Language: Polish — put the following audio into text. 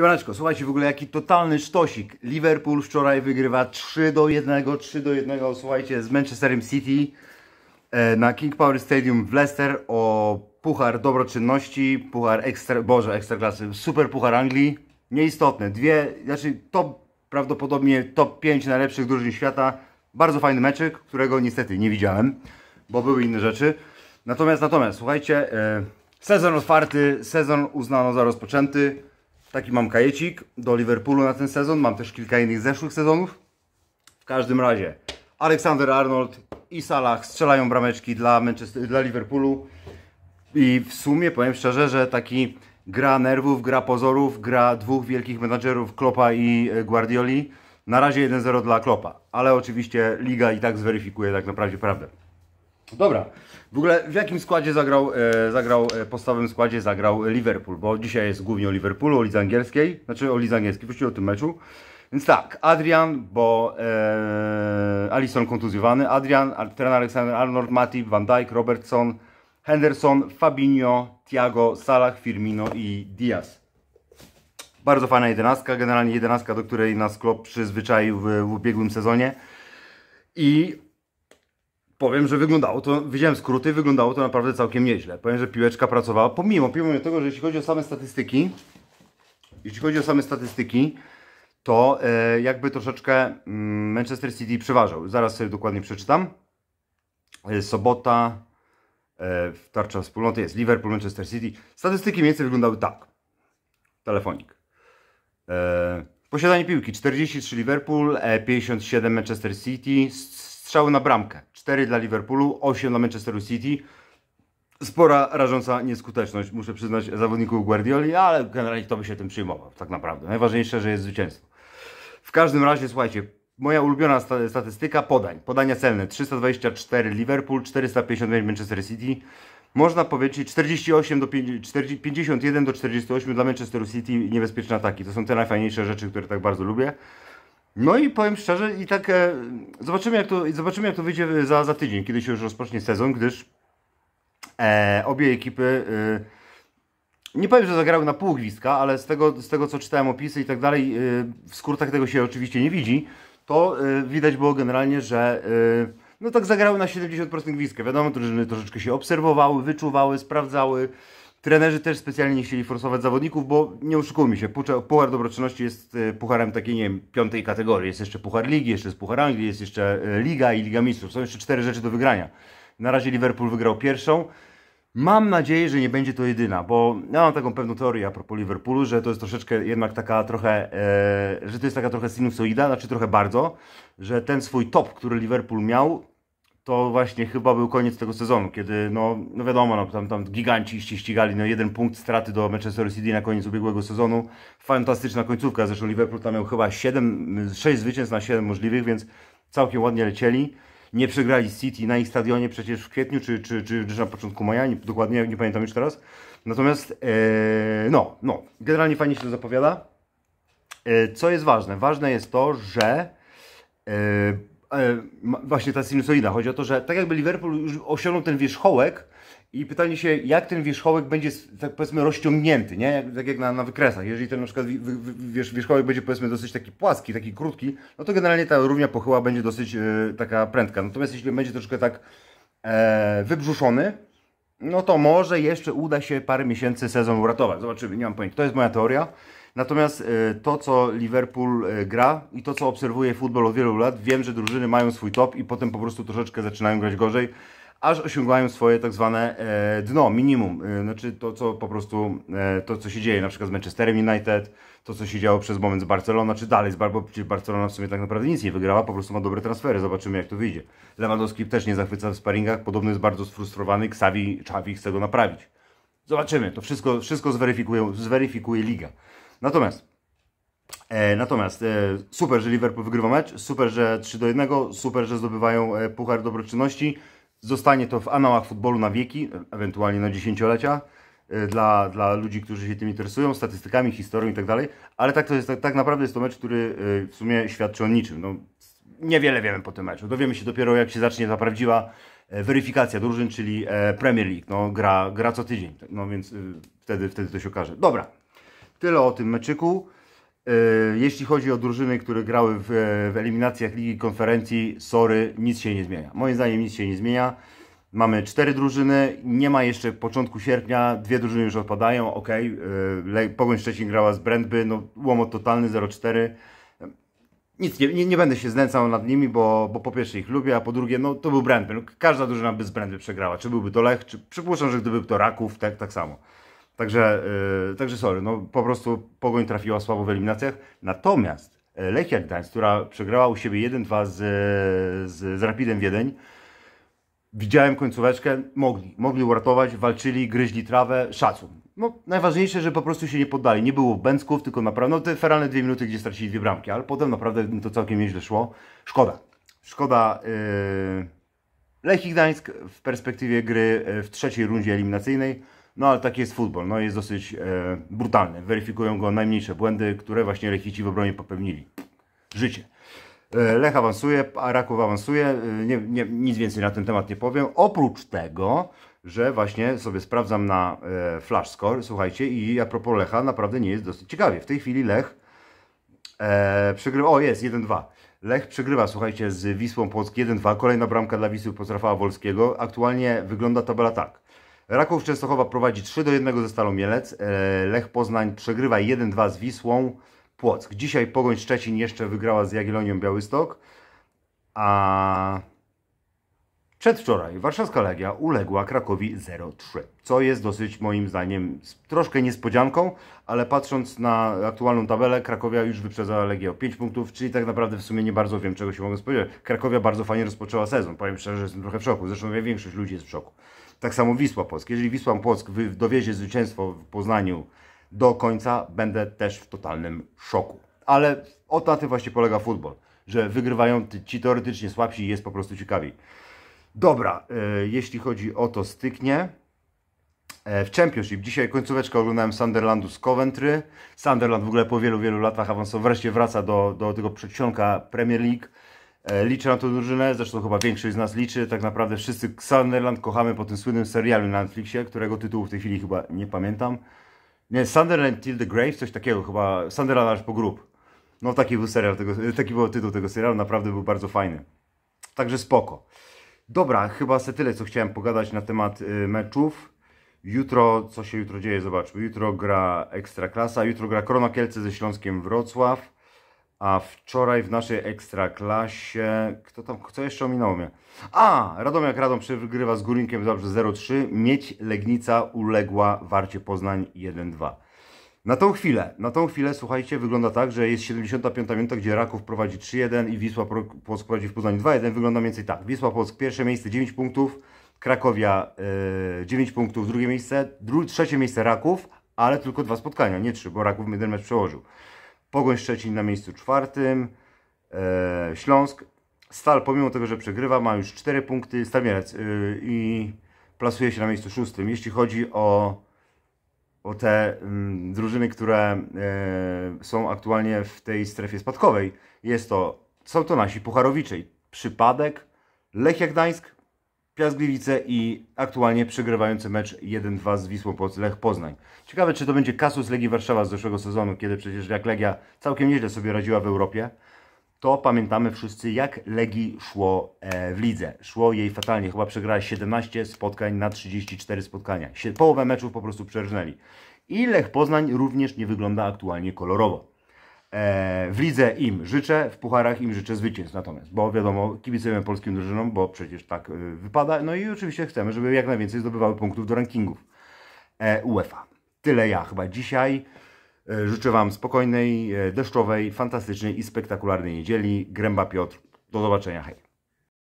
Siemaneczko, słuchajcie w ogóle jaki totalny sztosik. Liverpool wczoraj wygrywa 3 do 1, 3 do 1, słuchajcie, z Manchesterem City e, na King Power Stadium w Leicester o puchar dobroczynności, puchar ekstra, boże, ekstraklasy, super puchar Anglii. Nieistotne, dwie, znaczy top, prawdopodobnie top 5 najlepszych drużyn świata. Bardzo fajny meczek, którego niestety nie widziałem, bo były inne rzeczy. Natomiast, natomiast, słuchajcie, e, sezon otwarty, sezon uznano za rozpoczęty Taki mam kajecik do Liverpoolu na ten sezon. Mam też kilka innych zeszłych sezonów. W każdym razie Aleksander Arnold i Salah strzelają brameczki dla, Manchester, dla Liverpoolu. I w sumie powiem szczerze, że taki gra nerwów, gra pozorów, gra dwóch wielkich menadżerów Klopa i Guardioli. Na razie 1-0 dla Klopa, ale oczywiście liga i tak zweryfikuje tak naprawdę prawdę. Dobra, w ogóle w jakim składzie zagrał, e, zagrał e, podstawowym składzie zagrał Liverpool, bo dzisiaj jest głównie o Liverpoolu, o lidze angielskiej, znaczy o lidze angielskiej, właściwie o tym meczu. Więc tak, Adrian, bo e, Alisson kontuzjowany, Adrian, Trent Alexander, Arnold, Matip, Van Dijk, Robertson, Henderson, Fabinho, Thiago, Salah, Firmino i Diaz. Bardzo fajna jedenastka, generalnie jedenastka, do której nas klub przyzwyczaił w, w ubiegłym sezonie. I powiem, że wyglądało to, widziałem skróty, wyglądało to naprawdę całkiem nieźle. Powiem, że piłeczka pracowała, pomimo, pomimo tego, że jeśli chodzi o same statystyki, jeśli chodzi o same statystyki, to e, jakby troszeczkę mm, Manchester City przeważał. Zaraz sobie dokładnie przeczytam. E, sobota, e, tarcza wspólnoty jest Liverpool, Manchester City. Statystyki mniej więcej wyglądały tak. Telefonik. E, posiadanie piłki 43 Liverpool, e, 57 Manchester City, strzały na bramkę. 4 dla Liverpoolu, 8 dla Manchesteru City. Spora, rażąca nieskuteczność, muszę przyznać, zawodników Guardioli, ale generalnie kto by się tym przyjmował, tak naprawdę. Najważniejsze, że jest zwycięstwo. W każdym razie, słuchajcie, moja ulubiona statystyka podań. Podania celne 324 Liverpool, 455 Manchester City. Można powiedzieć 48 do 51 do 48 dla Manchesteru City niebezpieczne ataki. To są te najfajniejsze rzeczy, które tak bardzo lubię. No i powiem szczerze, i tak e, zobaczymy, jak to, zobaczymy, jak to wyjdzie e, za, za tydzień, kiedy się już rozpocznie sezon, gdyż e, obie ekipy. E, nie powiem, że zagrały na pół gwizdka, ale z tego, z tego co czytałem opisy i tak dalej, e, w skurtach tego się oczywiście nie widzi, to e, widać było generalnie, że no tak zagrały na 70% gwizdka. Wiadomo, drużyny troszeczkę się obserwowały, wyczuwały, sprawdzały, Trenerzy też specjalnie nie chcieli forsować zawodników, bo nie oszukujmy się, Puchar Dobroczynności jest e, pucharem takiej, nie wiem, piątej kategorii. Jest jeszcze Puchar Ligi, jeszcze jest Puchar Anglii, jest jeszcze e, Liga i Liga Mistrzów. Są jeszcze cztery rzeczy do wygrania. Na razie Liverpool wygrał pierwszą. Mam nadzieję, że nie będzie to jedyna, bo ja mam taką pewną teorię a propos Liverpoolu, że to jest troszeczkę jednak taka trochę, e, że to jest taka trochę sinusoida, znaczy trochę bardzo, że ten swój top, który Liverpool miał, to właśnie chyba był koniec tego sezonu, kiedy no, no wiadomo, no, tam, tam giganci się ścigali, no jeden punkt straty do Manchester City na koniec ubiegłego sezonu. Fantastyczna końcówka, zresztą Liverpool tam miał chyba 7, 6 zwycięstw na 7 możliwych, więc całkiem ładnie lecieli. Nie przegrali City na ich stadionie przecież w kwietniu, czy, czy, czy, czy na początku maja, nie, dokładnie nie pamiętam już teraz. Natomiast e, no, no, generalnie fajnie się to zapowiada. E, co jest ważne? Ważne jest to, że e, E, właśnie ta sinusoida. Chodzi o to, że tak jakby Liverpool już osiągnął ten wierzchołek i pytanie się, jak ten wierzchołek będzie, tak powiedzmy, rozciągnięty, nie? Jak, tak jak na, na wykresach. Jeżeli ten na przykład wiesz, wierzchołek będzie, powiedzmy, dosyć taki płaski, taki krótki, no to generalnie ta równia pochyła będzie dosyć e, taka prędka. Natomiast jeśli będzie troszkę tak e, wybrzuszony, no to może jeszcze uda się parę miesięcy sezon uratować. Zobaczymy, nie mam pojęcia. To jest moja teoria. Natomiast e, to, co Liverpool e, gra i to, co obserwuję futbol od wielu lat, wiem, że drużyny mają swój top i potem po prostu troszeczkę zaczynają grać gorzej, aż osiągają swoje tak zwane e, dno, minimum. Znaczy to, co po prostu, to, co się dzieje na przykład z Manchesterem United, to, co się działo przez moment z Barceloną, czy dalej z Barcelona w sumie tak naprawdę nic nie wygrała, po prostu ma dobre transfery, zobaczymy jak to wyjdzie. Lewandowski też nie zachwyca w sparingach, podobno jest bardzo sfrustrowany, Xavi, Xavi chce go naprawić. Zobaczymy, to wszystko, wszystko zweryfikuje, zweryfikuje liga. Natomiast e, Natomiast e, super, że Liverpool wygrywa mecz, super, że 3 do 1, super, że zdobywają e, Puchar Dobroczynności. Zostanie to w anałach futbolu na wieki, ewentualnie na dziesięciolecia, dla, dla ludzi, którzy się tym interesują, statystykami, historią i tak dalej. Ale tak, to jest, tak, tak naprawdę jest to mecz, który w sumie świadczy o niczym. No, niewiele wiemy po tym meczu. Dowiemy się dopiero, jak się zacznie ta prawdziwa weryfikacja drużyn, czyli Premier League. No, gra, gra co tydzień, no więc wtedy, wtedy to się okaże. Dobra, Tyle o tym meczyku. E, jeśli chodzi o drużyny, które grały w, w eliminacjach Ligi Konferencji, sorry, nic się nie zmienia. Moim zdaniem nic się nie zmienia. Mamy cztery drużyny, nie ma jeszcze początku sierpnia, dwie drużyny już odpadają, ok. E, Pogoń Szczecin grała z Brentby, no łomot totalny 0-4. Nic, nie, nie, będę się znęcał nad nimi, bo, bo po pierwsze ich lubię, a po drugie, no to był Brentby. No, każda drużyna by z Brentby przegrała. Czy byłby to Lech, czy przypuszczam, że gdyby to Raków, tak, tak samo. Także, yy, także sorry, no po prostu Pogoń trafiła słabo w eliminacjach. Natomiast y, Lechia Gdańsk, która przegrała u siebie 1-2 z, z, z Rapidem Wiedeń, widziałem końcóweczkę, mogli, mogli uratować, walczyli, gryźli trawę, szacun. No, najważniejsze, że po prostu się nie poddali. Nie było bęcków, tylko naprawdę, no te feralne dwie minuty, gdzie stracili dwie bramki, ale potem naprawdę to całkiem nieźle szło. Szkoda. Szkoda yy... Lechii Gdańsk w perspektywie gry y, w trzeciej rundzie eliminacyjnej. No ale taki jest futbol, no jest dosyć e, brutalny. Weryfikują go najmniejsze błędy, które właśnie Lechici w obronie popełnili. Życie. E, Lech awansuje, a Raków awansuje, e, nie, nie, nic więcej na ten temat nie powiem. Oprócz tego, że właśnie sobie sprawdzam na e, flash score, słuchajcie, i a propos Lecha naprawdę nie jest dosyć ciekawie. W tej chwili Lech e, przegrywa, o jest, 1-2. Lech przegrywa, słuchajcie, z Wisłą Płock 1-2. Kolejna bramka dla Wisły Rafała Wolskiego. Aktualnie wygląda tabela tak. Raków Częstochowa prowadzi 3 do 1 ze Stalą Mielec. E, Lech Poznań przegrywa 1-2 z Wisłą. Płock. Dzisiaj Pogoń Szczecin jeszcze wygrała z Jagiellonią Białystok. A przedwczoraj warszawska Legia uległa Krakowi 0-3. Co jest dosyć moim zdaniem troszkę niespodzianką, ale patrząc na aktualną tabelę Krakowia już wyprzedza Legię o 5 punktów, czyli tak naprawdę w sumie nie bardzo wiem czego się mogę spodziewać. Krakowia bardzo fajnie rozpoczęła sezon. Powiem szczerze, że jestem trochę w szoku. Zresztą większość ludzi jest w szoku. Tak samo Wisła Polsk. Jeżeli Wisła Polsk dowiezie zwycięstwo w Poznaniu do końca, będę też w totalnym szoku. Ale o na tym właśnie polega futbol, że wygrywają ci teoretycznie słabsi i jest po prostu ciekawi. Dobra, e, jeśli chodzi o to styknie, e, w Championship. Dzisiaj końcóweczkę oglądałem Sunderlandu z Coventry. Sunderland w ogóle po wielu, wielu latach awansował. Wreszcie wraca do, do tego przedsionka Premier League. E, liczę na tę drużynę, zresztą chyba większość z nas liczy. Tak naprawdę wszyscy Sunderland kochamy po tym słynnym serialu na Netflixie, którego tytułu w tej chwili chyba nie pamiętam. Nie, Sunderland Till the Grave, coś takiego chyba. Sunderland aż po grób. No taki był serial, tego, taki był tytuł tego serialu, naprawdę był bardzo fajny. Także spoko. Dobra, chyba se tyle, co chciałem pogadać na temat y, meczów. Jutro, co się jutro dzieje, zobaczmy. Jutro gra Ekstraklasa, jutro gra Korona Kielce ze Śląskiem Wrocław. A wczoraj w naszej Ekstraklasie... Kto tam... Co jeszcze ominął mnie? A! Radomiak Radom przegrywa z Górinkiem dobrze 0-3. Mieć Legnica uległa Warcie Poznań 1-2. Na tą chwilę, na tą chwilę, słuchajcie, wygląda tak, że jest 75 minuta, gdzie Raków prowadzi 3-1 i Wisła Polsk prowadzi w Poznaniu 2-1. Wygląda mniej więcej tak. Wisła Polsk pierwsze miejsce 9 punktów, Krakowia yy, e, 9 punktów, drugie miejsce, dru trzecie miejsce Raków, ale tylko dwa spotkania, nie trzy, bo Raków jeden mecz przełożył. Pogoń Szczecin na miejscu czwartym, e, Śląsk. Stal, pomimo tego, że przegrywa, ma już 4 punkty, Stamielec y, i plasuje się na miejscu szóstym. Jeśli chodzi o, o te mm, drużyny, które y, są aktualnie w tej strefie spadkowej, jest to, są to nasi Pucharowiczej, Przypadek, Lechia Gdańsk, Piasgliwice i aktualnie przegrywający mecz 1-2 z Wisłą Płoc Lech Poznań. Ciekawe, czy to będzie kasus Legii Warszawa z zeszłego sezonu, kiedy przecież jak Legia całkiem nieźle sobie radziła w Europie, to pamiętamy wszyscy, jak Legii szło e, w lidze. Szło jej fatalnie, chyba przegrała 17 spotkań na 34 spotkania. Połowę meczów po prostu przerżnęli. I Lech Poznań również nie wygląda aktualnie kolorowo. E, w lidze im życzę, w pucharach im życzę zwycięstw natomiast, bo wiadomo, kibicujemy polskim drużynom, bo przecież tak e, wypada, no i oczywiście chcemy, żeby jak najwięcej zdobywały punktów do rankingów e, UEFA. Tyle ja chyba dzisiaj. Życzę Wam spokojnej, deszczowej, fantastycznej i spektakularnej niedzieli. Gręba Piotr. Do zobaczenia. Hej.